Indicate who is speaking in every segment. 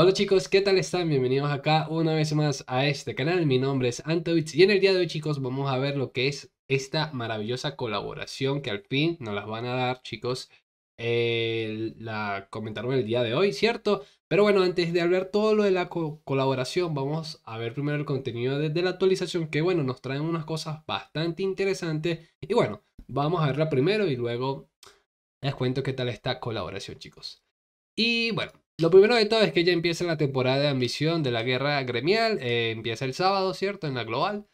Speaker 1: Hola chicos, ¿qué tal están? Bienvenidos acá una vez más a este canal, mi nombre es Antovich y en el día de hoy chicos vamos a ver lo que es esta maravillosa colaboración que al fin nos las van a dar chicos, la comentaron el día de hoy, ¿cierto? Pero bueno, antes de hablar todo lo de la colaboración, vamos a ver primero el contenido de, de, la actualización que bueno, nos traen unas cosas bastante interesantes y bueno, vamos a verla primero y luego les cuento qué tal esta colaboración chicos. Y bueno, lo primero de todo es que ya empieza la temporada de ambición de la guerra gremial. Eh, empieza el sábado, ¿cierto? En la global.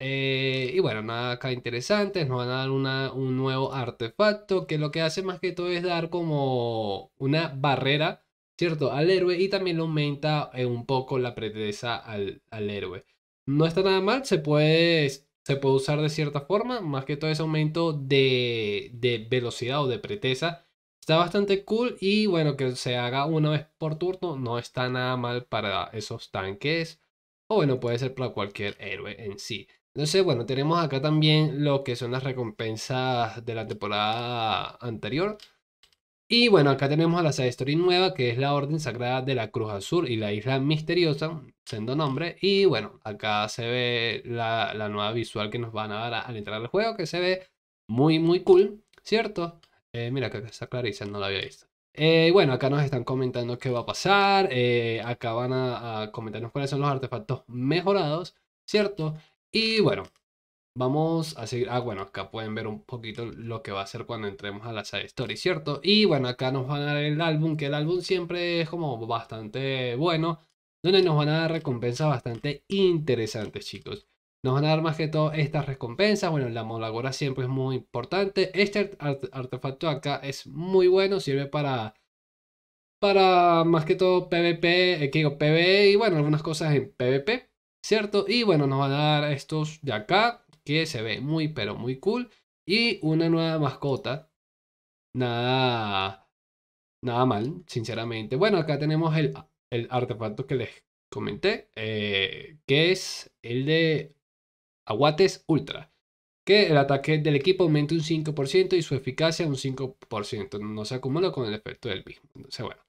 Speaker 1: Eh, y bueno, nada acá interesante. Nos van a dar un nuevo artefacto que lo que hace más que todo es dar como una barrera, ¿cierto? Al héroe y también aumenta eh, un poco la preteza al, al, héroe. No está nada mal, se puede, se puede usar de cierta forma. Más que todo ese aumento de, de velocidad o de preteza Está bastante cool y bueno, que se haga una vez por turno no está nada mal para esos tanques. O bueno, puede ser para cualquier héroe en sí. Entonces, bueno, tenemos acá también lo que son las recompensas de la temporada anterior. Y bueno, acá tenemos a la side story nueva, que es la Orden Sagrada de la Cruz Azul y la Isla Misteriosa, siendo nombre. Y bueno, acá se ve la, nueva visual que nos van a dar al entrar al juego, que se ve muy, muy cool, ¿cierto? Eh, mira, acá está Clarisa, no la había visto. Eh, bueno, acá nos están comentando qué va a pasar. Eh, acá van a, a, comentarnos cuáles son los artefactos mejorados, ¿cierto? Y bueno, vamos a seguir. Ah, bueno, acá pueden ver un poquito lo que va a ser cuando entremos a la side story, ¿cierto? Y bueno, acá nos van a dar el álbum, que el álbum siempre es como bastante bueno, donde nos van a dar recompensas bastante interesantes, chicos. Nos van a dar más que todo estas recompensas. Bueno, la molagora siempre es muy importante. Este artefacto acá es muy bueno. Sirve para, para más que todo PvP, PvE eh, e y bueno, algunas cosas en PvP. ¿Cierto? Y bueno, nos van a dar estos de acá que se ve muy pero muy cool. Y una nueva mascota. Nada, nada mal, sinceramente. Bueno, acá tenemos el, el artefacto que les comenté, eh, que es el de Aguates Ultra, que el ataque del equipo aumenta un 5% y su eficacia un 5%. No se acumula con el efecto del mismo. Entonces, bueno,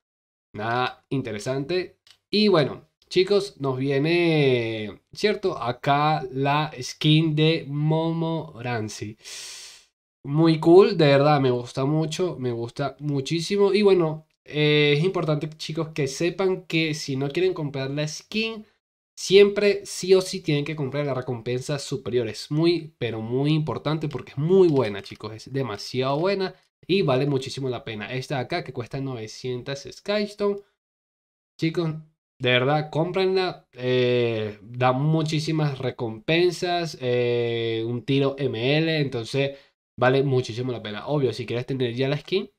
Speaker 1: nada interesante. Y bueno, chicos, nos viene, ¿cierto? Acá la skin de Momo Muy cool, de verdad, me gusta mucho, me gusta muchísimo. Y bueno, eh, es importante, chicos, que sepan que si no quieren comprar la skin, Siempre sí o sí tienen que comprar la recompensa superior. Es Muy, pero muy importante porque es muy buena, chicos. Es demasiado buena y vale muchísimo la pena. Esta acá que cuesta 900 Skystone. Chicos, de verdad, cómpranla. Eh, da muchísimas recompensas. Eh, un tiro ML. Entonces, vale muchísimo la pena. Obvio, si quieres tener ya la skin,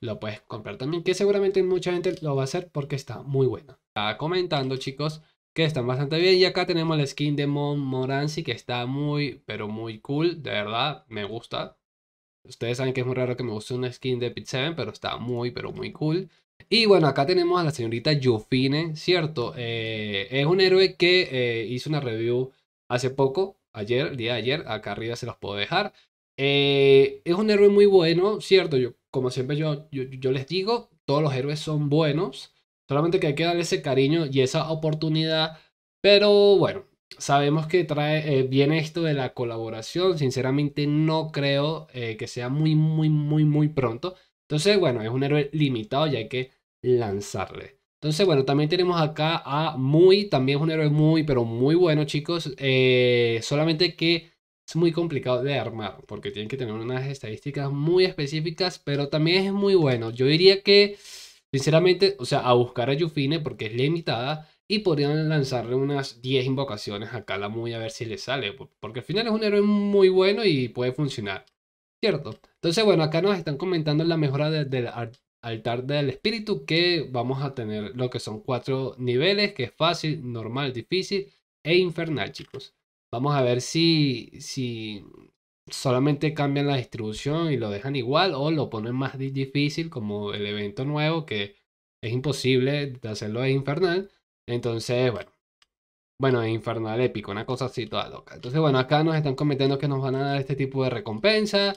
Speaker 1: lo puedes comprar también. Que seguramente mucha gente lo va a hacer porque está muy buena. Estaba comentando, chicos que están bastante bien. Y acá tenemos la skin de Mon que está muy, pero muy cool, de verdad, me gusta. Ustedes saben que es muy raro que me guste una skin de Pit 7, pero está muy, pero muy cool. Y bueno, acá tenemos a la señorita Jofine, ¿cierto? Eh, es un héroe que eh, hizo una review hace poco, ayer, el día de ayer, acá arriba se los puedo dejar. Eh, es un héroe muy bueno, ¿cierto? Yo, como siempre yo, yo les digo, todos los héroes son buenos. Solamente que hay que darle ese cariño y esa oportunidad. Pero bueno, sabemos que trae, bien eh, esto de la colaboración. Sinceramente no creo eh, que sea muy, muy, muy, muy pronto. Entonces, bueno, es un héroe limitado y hay que lanzarle. Entonces, bueno, también tenemos acá a Muy, también es un héroe muy, pero muy bueno, chicos. Eh, solamente que es muy complicado de armar, porque tienen que tener unas estadísticas muy específicas, pero también es muy bueno. Yo diría que Sinceramente, o sea, a buscar a Yufine porque es limitada y podrían lanzarle unas 10 invocaciones a muy a ver si le sale, porque al final es un héroe muy bueno y puede funcionar, ¿cierto? Entonces, bueno, acá nos están comentando la mejora del altar del espíritu que vamos a tener lo que son cuatro niveles, que es fácil, normal, difícil e infernal, chicos. Vamos a ver si, si solamente cambian la distribución y lo dejan igual o lo ponen más difícil como el evento nuevo que es imposible de hacerlo es infernal. Entonces, bueno. Bueno, es infernal épico, una cosa así toda loca. Entonces, bueno, acá nos están comentando que nos van a dar este tipo de recompensa.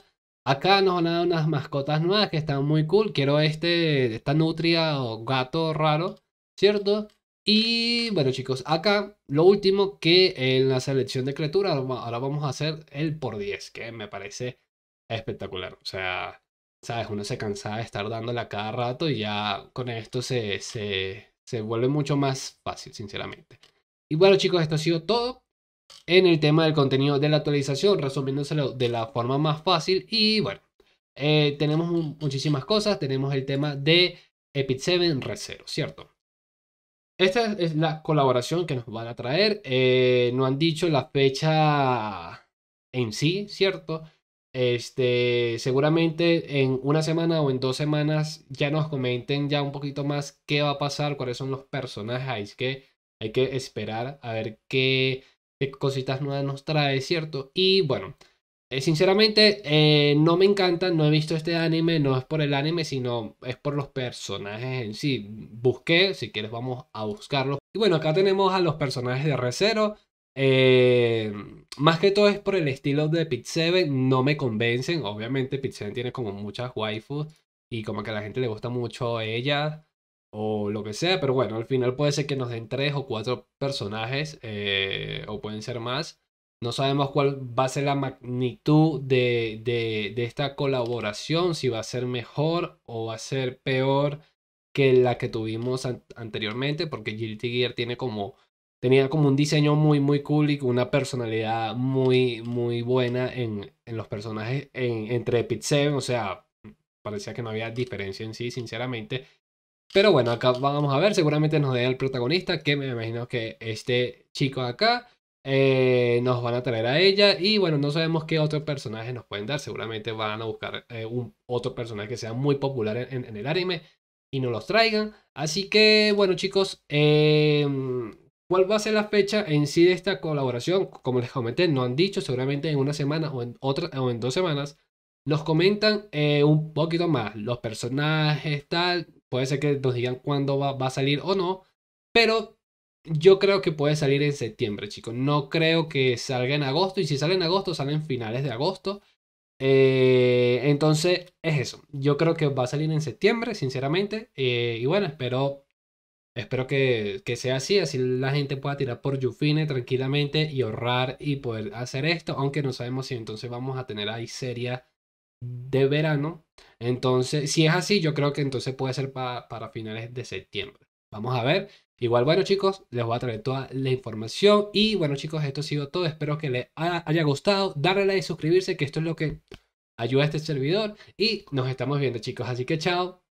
Speaker 1: Acá nos van a dar unas mascotas nuevas que están muy cool. Quiero este, esta nutria o gato raro, ¿cierto? Y bueno chicos, acá lo último que en la selección de criaturas, ahora vamos a hacer el por 10, que me parece espectacular. O sea, sabes, uno se cansa de estar dándole a cada rato y ya con esto se, vuelve mucho más fácil, sinceramente. Y bueno chicos, esto ha sido todo en el tema del contenido de la actualización, resumiéndoselo de la forma más fácil. Y bueno, eh, tenemos muchísimas cosas, tenemos el tema de Epic 7 Resero, ¿cierto? Esta es la colaboración que nos van a traer. Eh, no han dicho la fecha en sí, ¿cierto? Este, seguramente en una semana o en dos semanas ya nos comenten ya un poquito más qué va a pasar, cuáles son los personajes que hay que esperar a ver qué, qué cositas nuevas nos trae, ¿cierto? Y bueno, eh, sinceramente, eh, no me encanta, no he visto este anime, no es por el anime, sino es por los personajes en sí. Busqué, si quieres vamos a buscarlos Y bueno, acá tenemos a los personajes de Recero. Eh, más que todo es por el estilo de Pit 7, no me convencen. Obviamente Pit 7 tiene como muchas waifus y como que a la gente le gusta mucho ella o lo que sea, pero bueno, al final puede ser que nos den tres o cuatro personajes o pueden ser más. No sabemos cuál va a ser la magnitud de, esta colaboración, si va a ser mejor o va a ser peor que la que tuvimos anteriormente, porque Guilty Gear tiene como, tenía como un diseño muy, muy cool y una personalidad muy, muy buena en, los personajes en, entre Pit 7, o sea, parecía que no había diferencia en sí, sinceramente. Pero bueno, acá vamos a ver, seguramente nos dé el protagonista, que me imagino que este chico acá. Eh, nos van a traer a ella y bueno, no sabemos qué otro personaje nos pueden dar, seguramente van a buscar eh, un otro personaje que sea muy popular en, el anime y nos los traigan. Así que bueno chicos, em, ¿cuál va a ser la fecha en sí de esta colaboración? Como les comenté, no han dicho, seguramente en una semana o en, otra, o en dos semanas nos comentan eh, un poquito más los personajes, tal, puede ser que nos digan cuándo va a salir o no, pero yo creo que puede salir en septiembre, chicos. No creo que salga en agosto. Y si sale en agosto, salen finales de agosto. Eh, entonces, es eso. Yo creo que va a salir en septiembre, sinceramente. Eh, y bueno, espero, espero que, que, sea así. Así la gente pueda tirar por Yufine tranquilamente y ahorrar y poder hacer esto. Aunque no sabemos si entonces vamos a tener ahí seria de verano. Entonces, si es así, yo creo que entonces puede ser para finales de septiembre. Vamos a ver. Igual, bueno chicos, les voy a traer toda la información. Y bueno chicos, esto ha sido todo. Espero que les haya gustado. Darle like, y suscribirse, que esto es lo que ayuda a este servidor. Y nos estamos viendo chicos. Así que chao.